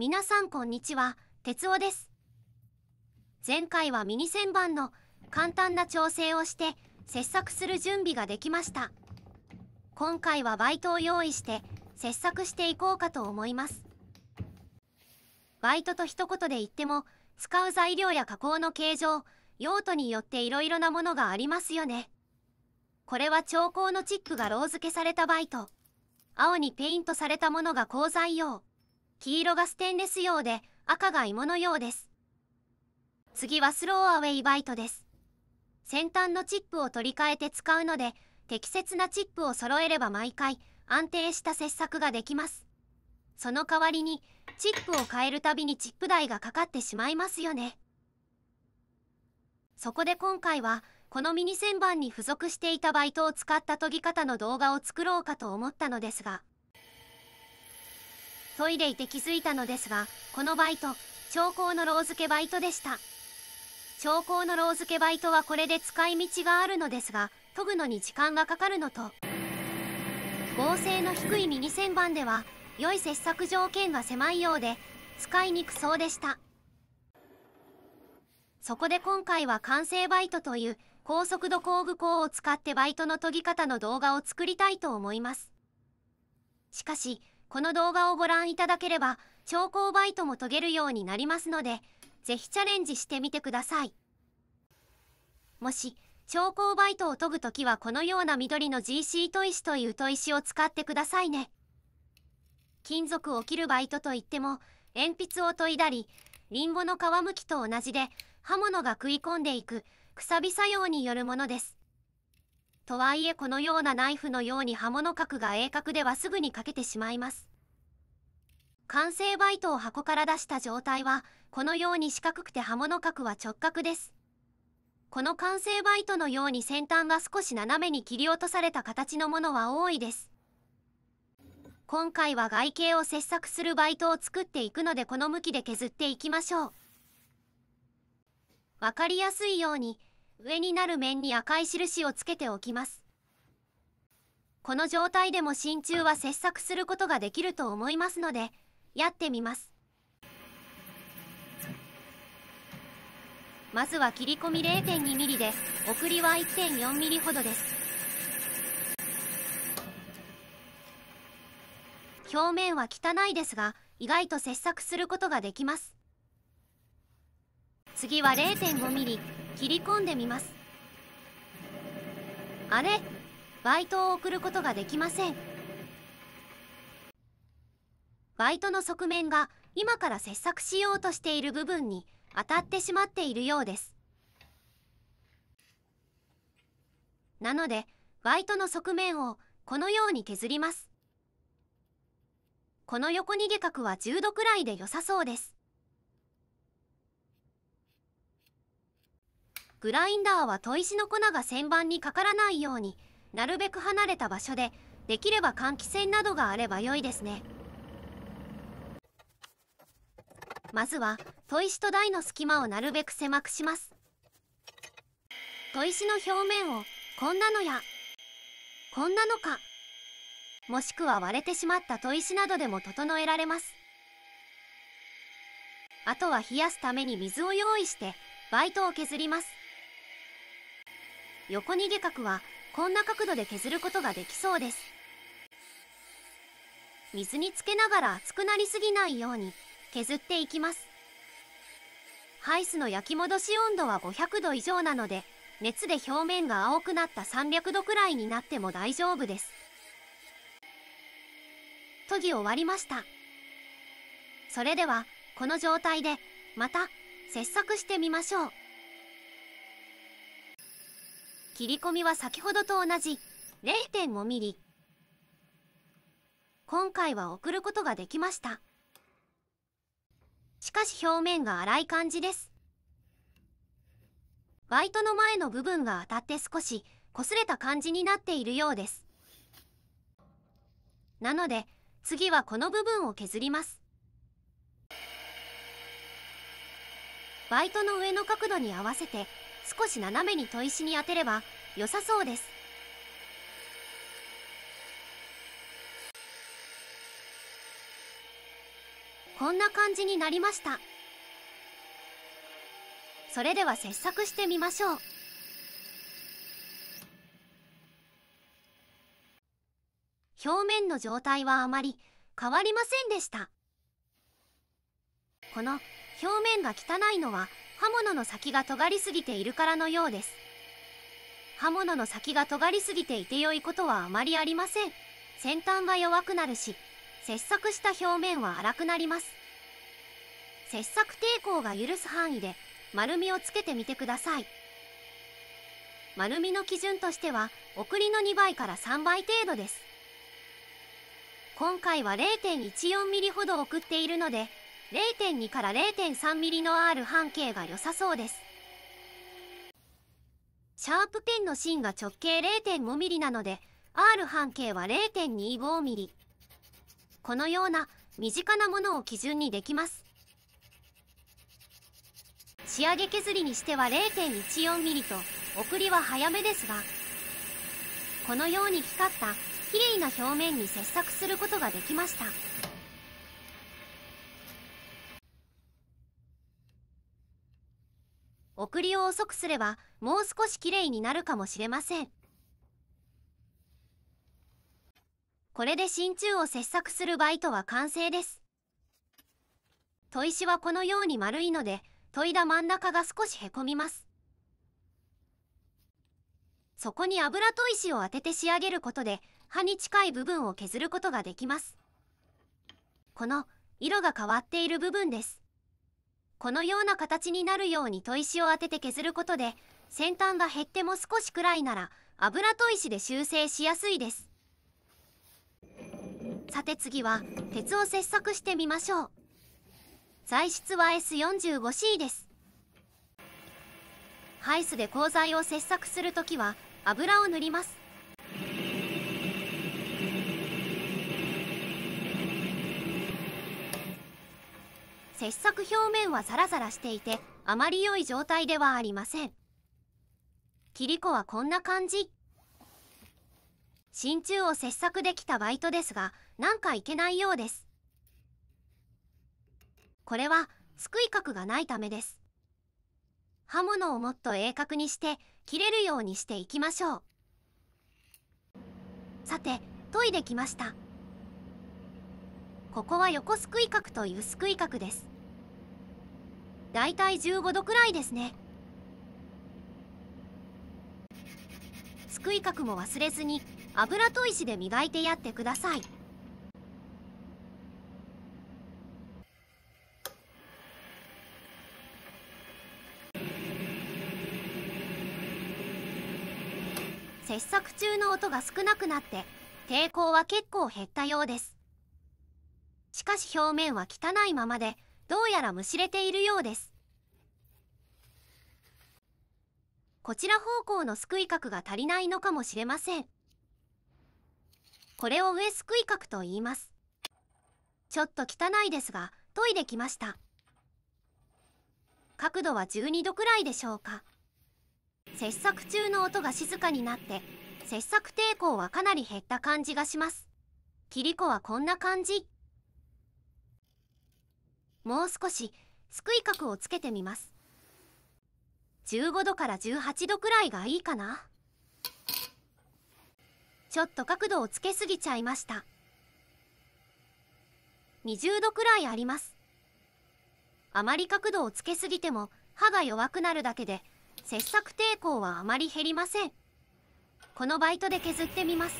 皆さんこんにちは、哲夫です。前回はミニ旋盤の簡単な調整をして切削する準備ができました。今回はバイトを用意して切削していこうかと思います。バイトと一言で言っても使う材料や加工の形状、用途によっていろいろなものがありますよね。これは調光のチップがロー付けされたバイト。青にペイントされたものが鋼材用。黄色がステンレス用で赤が芋のようです次はスローアウェイバイトです先端のチップを取り替えて使うので適切なチップを揃えれば毎回安定した切削ができますその代わりにチップを変えるたびにチップ代がかかってしまいますよねそこで今回はこのミニ旋盤に付属していたバイトを使った研ぎ方の動画を作ろうかと思ったのですがトイレ行って気づいたのですがこのバイト長考のローズけバイトでした長考のローズけバイトはこれで使い道があるのですが研ぐのに時間がかかるのと合成の低いミニ旋盤では良い切削条件が狭いようで使いにくそうでしたそこで今回は完成バイトという高速度工具工を使ってバイトの研ぎ方の動画を作りたいと思いますしかしこの動画をご覧いただければ商工バイトも遂げるようになりますのでぜひチャレンジしてみてくださいもし商工バイトを研ぐときはこのような緑の GC 砥石という砥石を使ってくださいね金属を切るバイトといっても鉛筆を研いだりリンゴの皮むきと同じで刃物が食い込んでいくくさび作用によるものですとはいえこのようなナイフのように刃物角が鋭角ではすぐに欠けてしまいます。完成バイトを箱から出した状態は、このように四角くて刃物角は直角です。この完成バイトのように先端が少し斜めに切り落とされた形のものは多いです。今回は外形を切削するバイトを作っていくのでこの向きで削っていきましょう。わかりやすいように上になる面に赤い印をつけておきますこの状態でも真鍮は切削することができると思いますのでやってみますまずは切り込み 0.2mm で送りは 1.4mm ほどです表面は汚いですが意外と切削することができます次は 0.5mm 切り込んでみますあれバイトを送ることができませんバイトの側面が今から切削しようとしている部分に当たってしまっているようですなのでバイトの側面をこのように削りますこの横逃げ角は10度くらいで良さそうですグラインダーは砥石の粉が旋盤にかからないようになるべく離れた場所でできれば換気扇などがあれば良いですねまずは砥石と台の隙間をなるべく狭くします砥石の表面をこんなのやこんなのかもしくは割れてしまった砥石などでも整えられますあとは冷やすために水を用意してバイトを削ります横逃げ角はこんな角度で削ることができそうです水につけながら熱くなりすぎないように削っていきますハイスの焼き戻し温度は500度以上なので熱で表面が青くなった300度くらいになっても大丈夫です研ぎ終わりましたそれではこの状態でまた切削してみましょう切り込みは先ほどと同じ 0.5mm 今回は送ることができましたしかし表面が粗い感じですバイトの前の部分が当たって少し擦れた感じになっているようですなので次はこの部分を削りますバイトの上の角度に合わせて少し斜めに砥石に当てれば良さそうですこんな感じになりましたそれでは切削してみましょう表面の状態はあまり変わりませんでしたこの表面が汚いのは刃物の先が尖りすぎているからのようです刃物の先が尖りすぎていて良いことはあまりありません先端が弱くなるし切削した表面は荒くなります切削抵抗が許す範囲で丸みをつけてみてください丸みの基準としては送りの2倍から3倍程度です今回は0 1 4ミリほど送っているので0.2から0.3ミリの R 半径が良さそうです。シャープペンの芯が直径0.5ミリなので、R 半径は0.25ミリ。このような身近なものを基準にできます。仕上げ削りにしては0.14ミリと、送りは早めですが、このように光った綺麗な表面に切削することができました。送りを遅くすればもう少しきれいになるかもしれませんこれで真鍮を切削するバイトは完成です砥石はこのように丸いので研いだ真ん中が少しへこみますそこに油砥石を当てて仕上げることで刃に近い部分を削ることができますこの色が変わっている部分ですこのような形になるように砥石を当てて削ることで先端が減っても少しくらいなら油砥石で修正しやすいですさて次は鉄を切削してみましょう材質は S45C ですハイスで鋼材を切削するときは油を塗ります切削表面はサラサラしていてあまり良い状態ではありませんキリコはこんな感じ真鍮を切削できたバイトですがなんかいけないようですこれはすくい角がないためです刃物をもっと鋭角にして切れるようにしていきましょうさて研いできましたここは横すくい角というすくい角ですだいたい15度くらいですねすくい角も忘れずに油砥石で磨いてやってください切削中の音が少なくなって抵抗は結構減ったようですしかし表面は汚いままでどうやらむしれているようですこちら方向のすくい角が足りないのかもしれませんこれを上すくい角と言いますちょっと汚いですが研いできました角度は12度くらいでしょうか切削中の音が静かになって切削抵抗はかなり減った感じがします切リコはこんな感じもう少しすくい角をつけてみます15度から18度くらいがいいかなちょっと角度をつけすぎちゃいました20度くらいありますあまり角度をつけすぎても歯が弱くなるだけで切削抵抗はあまり減りませんこのバイトで削ってみます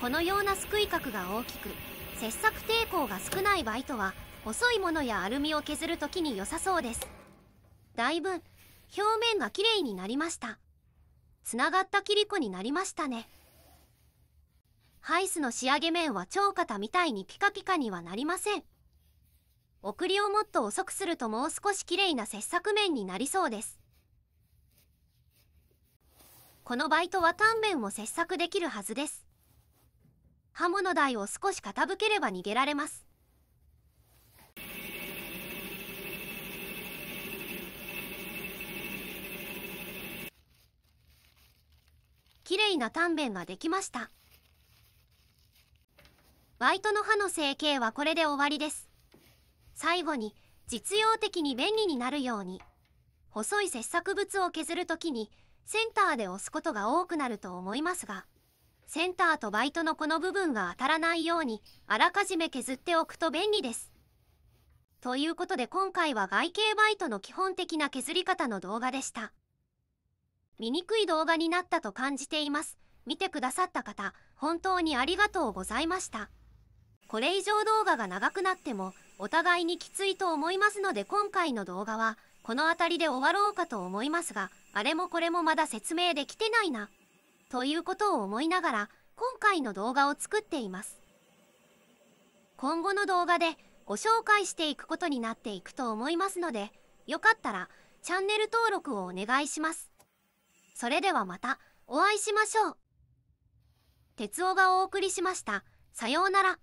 このようなすくい角が大きく切削抵抗が少ないバイトは細いものやアルミを削るときに良さそうですだいぶ表面がきれいになりましたつながった切り子になりましたねハイスの仕上げ面は超肩みたいにピカピカにはなりません送りをもっと遅くするともう少しきれいな切削面になりそうですこのバイトはメ面も切削できるはずです刃物台を少し傾ければ逃げられますきれいな丹弁ができましたバイトの歯の整形はこれで終わりです最後に実用的に便利になるように細い切削物を削る時にセンターで押すことが多くなると思いますがセンターとバイトのこの部分が当たらないようにあらかじめ削っておくと便利です。ということで今回は外形バイトの基本的な削り方の動画でした。醜い動画になったと感じています見てくださった方本当にありがとうございましたこれ以上動画が長くなってもお互いにきついと思いますので今回の動画はこの辺りで終わろうかと思いますがあれもこれもまだ説明できてないなということを思いながら今回の動画を作っています今後の動画でご紹介していくことになっていくと思いますのでよかったらチャンネル登録をお願いしますそれではまたお会いしましょう。哲夫がお送りしました。さようなら。